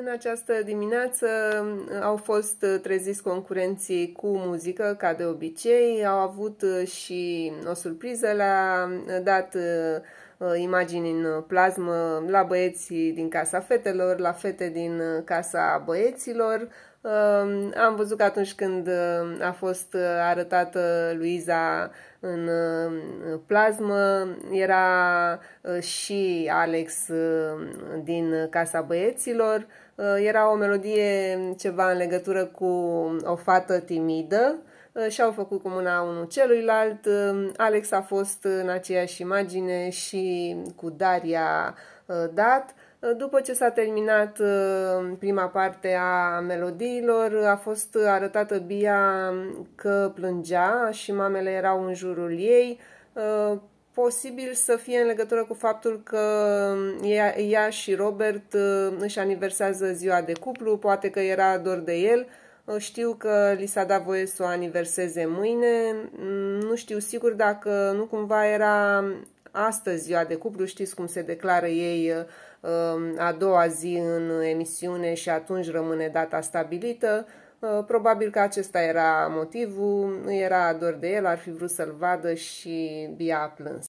În această dimineață uh, au fost uh, treziți concurenții cu muzică, ca de obicei. Au avut uh, și o surpriză, le-a dat Uh, imagini în uh, plasmă la băieți din casa fetelor, la fete din uh, casa băieților. Um, am văzut că atunci când a fost arătată Luiza în plasmă, era și Alex din Casa Băieților. Era o melodie ceva în legătură cu o fată timidă Uh, și-au făcut cu mâna unul celuilalt. Uh, Alex a fost în aceeași imagine și cu Daria uh, Dat. După ce s-a terminat prima parte a melodiilor, a fost arătată Bia că plângea și mamele erau în jurul ei. Posibil să fie în legătură cu faptul că ea, ea și Robert își aniversează ziua de cuplu, poate că era dor de el. Știu că li s-a dat voie să o aniverseze mâine. Nu știu sigur dacă nu cumva era astăzi ziua de cuplu. Știți cum se declară ei um, a doua zi în emisiune și atunci rămâne data stabilită. Uh, probabil că acesta era motivul, nu era dor de el, ar fi vrut să-l vadă și i-a plâns.